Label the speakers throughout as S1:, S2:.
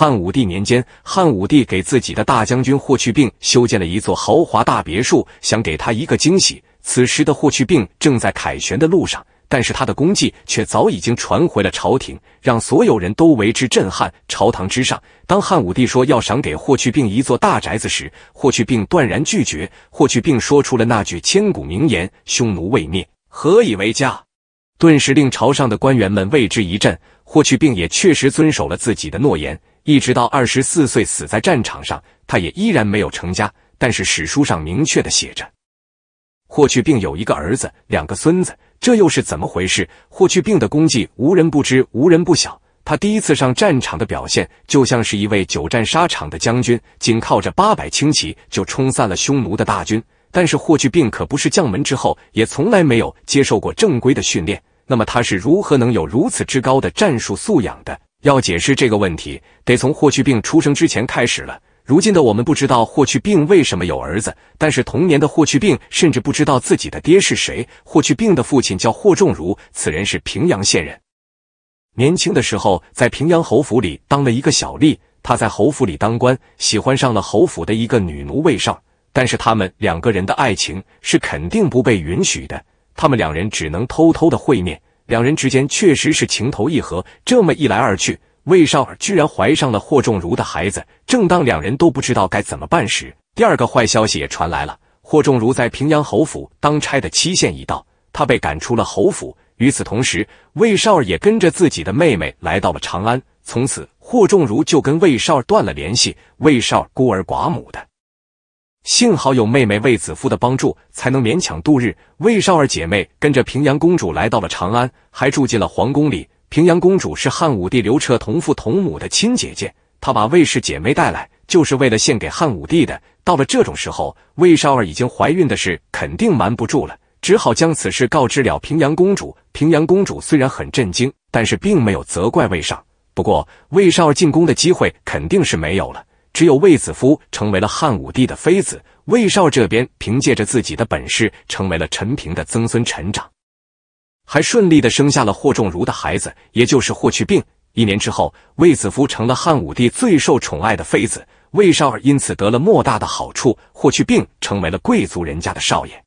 S1: 汉武帝年间，汉武帝给自己的大将军霍去病修建了一座豪华大别墅，想给他一个惊喜。此时的霍去病正在凯旋的路上，但是他的功绩却早已经传回了朝廷，让所有人都为之震撼。朝堂之上，当汉武帝说要赏给霍去病一座大宅子时，霍去病断然拒绝。霍去病说出了那句千古名言：“匈奴未灭，何以为家。”顿时令朝上的官员们为之一震。霍去病也确实遵守了自己的诺言。一直到二十四岁死在战场上，他也依然没有成家。但是史书上明确的写着，霍去病有一个儿子，两个孙子，这又是怎么回事？霍去病的功绩无人不知，无人不晓。他第一次上战场的表现，就像是一位久战沙场的将军，仅靠着八百轻骑就冲散了匈奴的大军。但是霍去病可不是将门之后，也从来没有接受过正规的训练。那么他是如何能有如此之高的战术素养的？要解释这个问题，得从霍去病出生之前开始了。如今的我们不知道霍去病为什么有儿子，但是童年的霍去病甚至不知道自己的爹是谁。霍去病的父亲叫霍仲儒，此人是平阳县人，年轻的时候在平阳侯府里当了一个小吏。他在侯府里当官，喜欢上了侯府的一个女奴卫少，但是他们两个人的爱情是肯定不被允许的，他们两人只能偷偷的会面。两人之间确实是情投意合，这么一来二去，魏少居然怀上了霍仲如的孩子。正当两人都不知道该怎么办时，第二个坏消息也传来了：霍仲如在平阳侯府当差的期限已到，他被赶出了侯府。与此同时，魏少也跟着自己的妹妹来到了长安。从此，霍仲如就跟魏少断了联系，魏少孤儿寡母的。幸好有妹妹卫子夫的帮助，才能勉强度日。卫少儿姐妹跟着平阳公主来到了长安，还住进了皇宫里。平阳公主是汉武帝刘彻同父同母的亲姐姐，她把卫氏姐妹带来，就是为了献给汉武帝的。到了这种时候，卫少儿已经怀孕的事肯定瞒不住了，只好将此事告知了平阳公主。平阳公主虽然很震惊，但是并没有责怪卫少。不过，卫少儿进宫的机会肯定是没有了。只有卫子夫成为了汉武帝的妃子，卫少这边凭借着自己的本事，成为了陈平的曾孙陈长，还顺利的生下了霍仲儒的孩子，也就是霍去病。一年之后，卫子夫成了汉武帝最受宠爱的妃子，卫少儿因此得了莫大的好处。霍去病成为了贵族人家的少爷。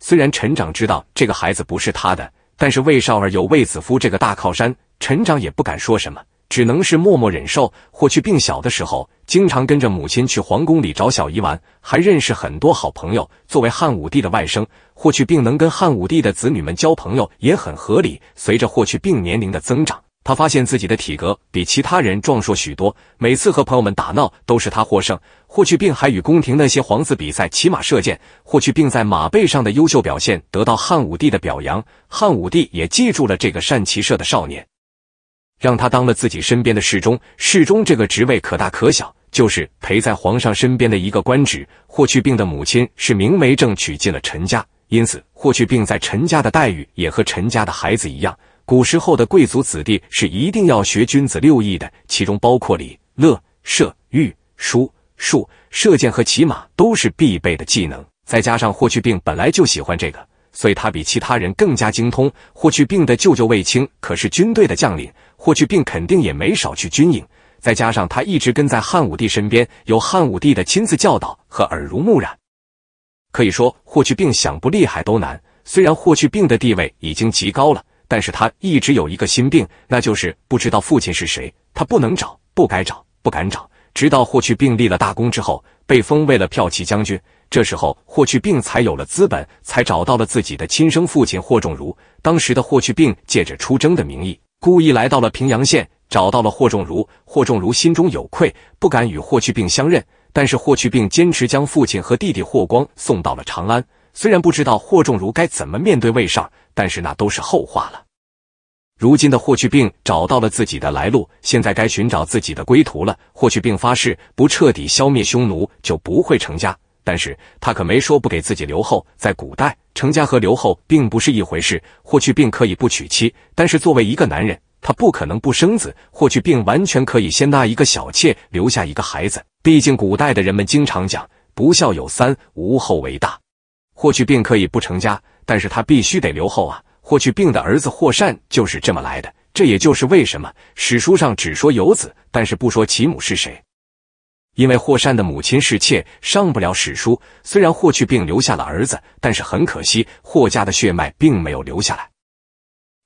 S1: 虽然陈长知道这个孩子不是他的，但是卫少儿有卫子夫这个大靠山，陈长也不敢说什么。只能是默默忍受。霍去病小的时候，经常跟着母亲去皇宫里找小姨玩，还认识很多好朋友。作为汉武帝的外甥，霍去病能跟汉武帝的子女们交朋友也很合理。随着霍去病年龄的增长，他发现自己的体格比其他人壮硕许多，每次和朋友们打闹都是他获胜。霍去病还与宫廷那些皇子比赛骑马射箭，霍去病在马背上的优秀表现得到汉武帝的表扬，汉武帝也记住了这个善骑射的少年。让他当了自己身边的侍中。侍中这个职位可大可小，就是陪在皇上身边的一个官职。霍去病的母亲是明媒正娶进了陈家，因此霍去病在陈家的待遇也和陈家的孩子一样。古时候的贵族子弟是一定要学君子六艺的，其中包括礼、乐、射、御、书、数。射箭和骑马都是必备的技能。再加上霍去病本来就喜欢这个，所以他比其他人更加精通。霍去病的舅舅卫青可是军队的将领。霍去病肯定也没少去军营，再加上他一直跟在汉武帝身边，有汉武帝的亲自教导和耳濡目染，可以说霍去病想不厉害都难。虽然霍去病的地位已经极高了，但是他一直有一个心病，那就是不知道父亲是谁。他不能找，不该找，不敢找。直到霍去病立了大功之后，被封为了骠骑将军，这时候霍去病才有了资本，才找到了自己的亲生父亲霍仲如。当时的霍去病借着出征的名义。故意来到了平阳县，找到了霍仲如。霍仲如心中有愧，不敢与霍去病相认。但是霍去病坚持将父亲和弟弟霍光送到了长安。虽然不知道霍仲如该怎么面对魏少但是那都是后话了。如今的霍去病找到了自己的来路，现在该寻找自己的归途了。霍去病发誓，不彻底消灭匈奴，就不会成家。但是他可没说不给自己留后，在古代，成家和留后并不是一回事。霍去病可以不娶妻，但是作为一个男人，他不可能不生子。霍去病完全可以先纳一个小妾，留下一个孩子。毕竟古代的人们经常讲“不孝有三，无后为大”。霍去病可以不成家，但是他必须得留后啊。霍去病的儿子霍善就是这么来的。这也就是为什么史书上只说有子，但是不说其母是谁。因为霍山的母亲是妾，上不了史书。虽然霍去病留下了儿子，但是很可惜，霍家的血脉并没有留下来。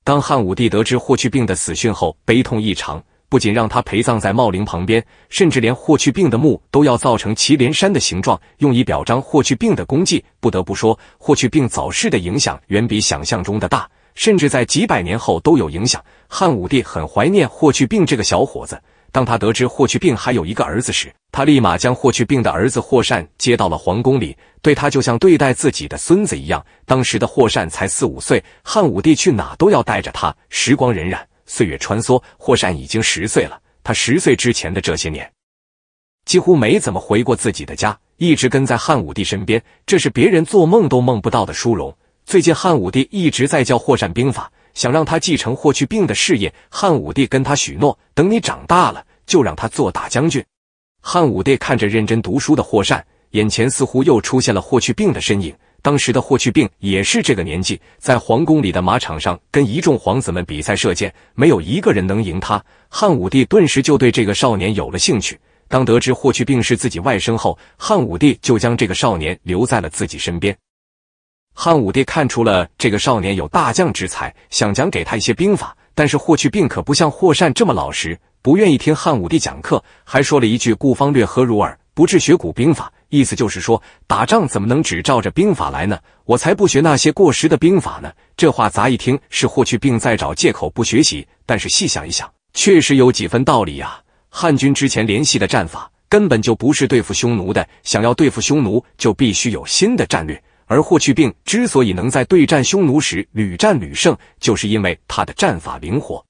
S1: 当汉武帝得知霍去病的死讯后，悲痛异常，不仅让他陪葬在茂陵旁边，甚至连霍去病的墓都要造成祁连山的形状，用以表彰霍去病的功绩。不得不说，霍去病早逝的影响远比想象中的大，甚至在几百年后都有影响。汉武帝很怀念霍去病这个小伙子。当他得知霍去病还有一个儿子时，他立马将霍去病的儿子霍善接到了皇宫里，对他就像对待自己的孙子一样。当时的霍善才四五岁，汉武帝去哪都要带着他。时光荏苒，岁月穿梭，霍善已经十岁了。他十岁之前的这些年，几乎没怎么回过自己的家，一直跟在汉武帝身边。这是别人做梦都梦不到的殊荣。最近汉武帝一直在教霍善兵法。想让他继承霍去病的事业，汉武帝跟他许诺，等你长大了，就让他做大将军。汉武帝看着认真读书的霍善，眼前似乎又出现了霍去病的身影。当时的霍去病也是这个年纪，在皇宫里的马场上跟一众皇子们比赛射箭，没有一个人能赢他。汉武帝顿时就对这个少年有了兴趣。当得知霍去病是自己外甥后，汉武帝就将这个少年留在了自己身边。汉武帝看出了这个少年有大将之才，想讲给他一些兵法，但是霍去病可不像霍善这么老实，不愿意听汉武帝讲课，还说了一句：“顾方略何如尔？不治学古兵法。”意思就是说，打仗怎么能只照着兵法来呢？我才不学那些过时的兵法呢！这话乍一听是霍去病在找借口不学习，但是细想一想，确实有几分道理呀。汉军之前联系的战法根本就不是对付匈奴的，想要对付匈奴，就必须有新的战略。而霍去病之所以能在对战匈奴时屡战屡胜，就是因为他的战法灵活。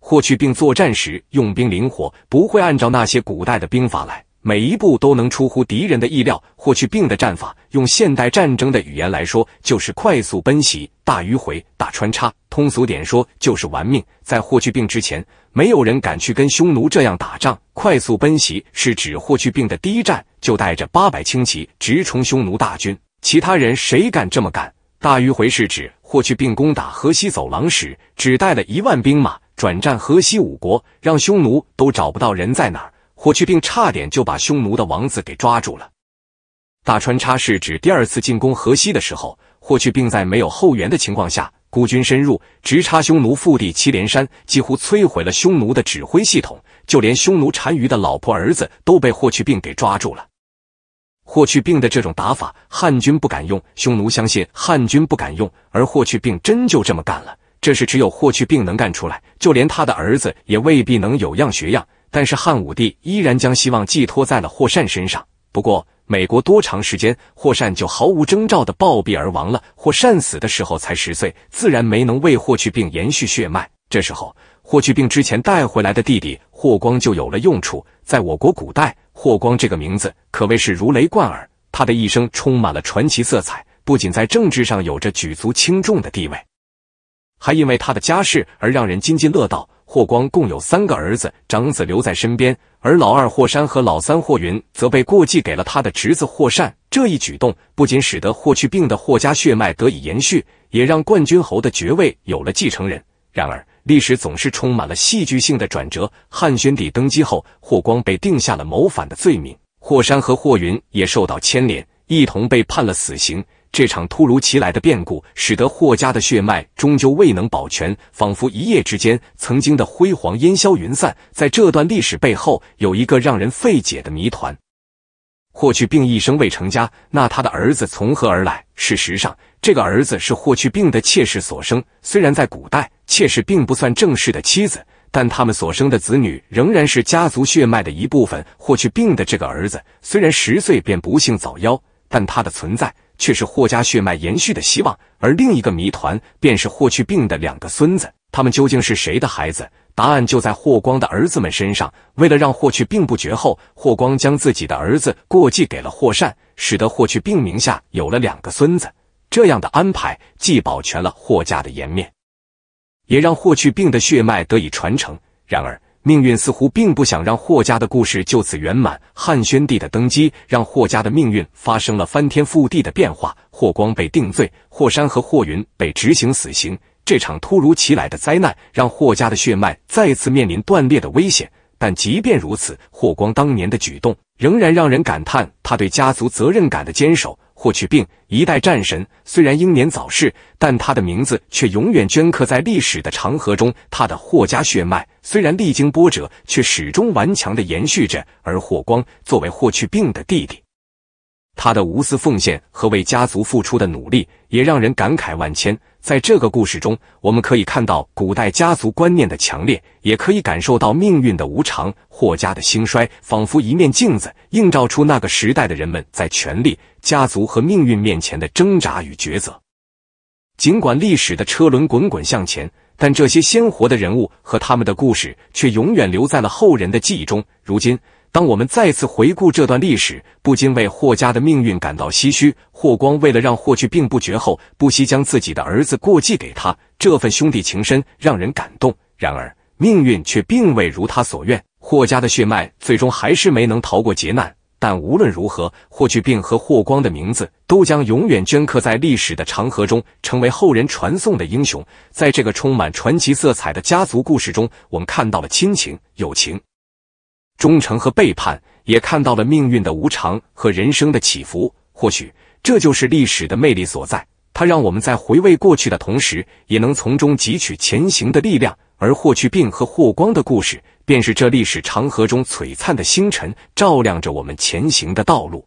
S1: 霍去病作战时用兵灵活，不会按照那些古代的兵法来，每一步都能出乎敌人的意料。霍去病的战法，用现代战争的语言来说，就是快速奔袭、大迂回、大穿插。通俗点说，就是玩命。在霍去病之前，没有人敢去跟匈奴这样打仗。快速奔袭是指霍去病的第一战就带着八百轻骑直冲匈奴大军。其他人谁敢这么干？大迂回是指霍去病攻打河西走廊时，只带了一万兵马，转战河西五国，让匈奴都找不到人在哪儿。霍去病差点就把匈奴的王子给抓住了。大穿插是指第二次进攻河西的时候，霍去病在没有后援的情况下孤军深入，直插匈奴腹地祁连山，几乎摧毁了匈奴的指挥系统，就连匈奴单于的老婆儿子都被霍去病给抓住了。霍去病的这种打法，汉军不敢用；匈奴相信汉军不敢用，而霍去病真就这么干了。这是只有霍去病能干出来，就连他的儿子也未必能有样学样。但是汉武帝依然将希望寄托在了霍善身上。不过，没过多长时间，霍善就毫无征兆的暴毙而亡了。霍善死的时候才十岁，自然没能为霍去病延续血脉。这时候，霍去病之前带回来的弟弟霍光就有了用处。在我国古代。霍光这个名字可谓是如雷贯耳，他的一生充满了传奇色彩。不仅在政治上有着举足轻重的地位，还因为他的家世而让人津津乐道。霍光共有三个儿子，长子留在身边，而老二霍山和老三霍云则被过继给了他的侄子霍善。这一举动不仅使得霍去病的霍家血脉得以延续，也让冠军侯的爵位有了继承人。然而，历史总是充满了戏剧性的转折。汉宣帝登基后，霍光被定下了谋反的罪名，霍山和霍云也受到牵连，一同被判了死刑。这场突如其来的变故，使得霍家的血脉终究未能保全，仿佛一夜之间，曾经的辉煌烟消云散。在这段历史背后，有一个让人费解的谜团。霍去病一生未成家，那他的儿子从何而来？事实上，这个儿子是霍去病的妾室所生。虽然在古代，妾室并不算正式的妻子，但他们所生的子女仍然是家族血脉的一部分。霍去病的这个儿子虽然十岁便不幸早夭，但他的存在却是霍家血脉延续的希望。而另一个谜团便是霍去病的两个孙子。他们究竟是谁的孩子？答案就在霍光的儿子们身上。为了让霍去病不绝后，霍光将自己的儿子过继给了霍善，使得霍去病名下有了两个孙子。这样的安排既保全了霍家的颜面，也让霍去病的血脉得以传承。然而，命运似乎并不想让霍家的故事就此圆满。汉宣帝的登基让霍家的命运发生了翻天覆地的变化。霍光被定罪，霍山和霍云被执行死刑。这场突如其来的灾难让霍家的血脉再次面临断裂的危险，但即便如此，霍光当年的举动仍然让人感叹他对家族责任感的坚守。霍去病，一代战神，虽然英年早逝，但他的名字却永远镌刻在历史的长河中。他的霍家血脉虽然历经波折，却始终顽强的延续着。而霍光作为霍去病的弟弟，他的无私奉献和为家族付出的努力，也让人感慨万千。在这个故事中，我们可以看到古代家族观念的强烈，也可以感受到命运的无常。霍家的兴衰仿佛一面镜子，映照出那个时代的人们在权力、家族和命运面前的挣扎与抉择。尽管历史的车轮滚滚向前，但这些鲜活的人物和他们的故事却永远留在了后人的记忆中。如今。当我们再次回顾这段历史，不禁为霍家的命运感到唏嘘。霍光为了让霍去病不绝后，不惜将自己的儿子过继给他，这份兄弟情深让人感动。然而，命运却并未如他所愿，霍家的血脉最终还是没能逃过劫难。但无论如何，霍去病和霍光的名字都将永远镌刻在历史的长河中，成为后人传颂的英雄。在这个充满传奇色彩的家族故事中，我们看到了亲情、友情。忠诚和背叛，也看到了命运的无常和人生的起伏。或许这就是历史的魅力所在，它让我们在回味过去的同时，也能从中汲取前行的力量。而霍去病和霍光的故事，便是这历史长河中璀璨的星辰，照亮着我们前行的道路。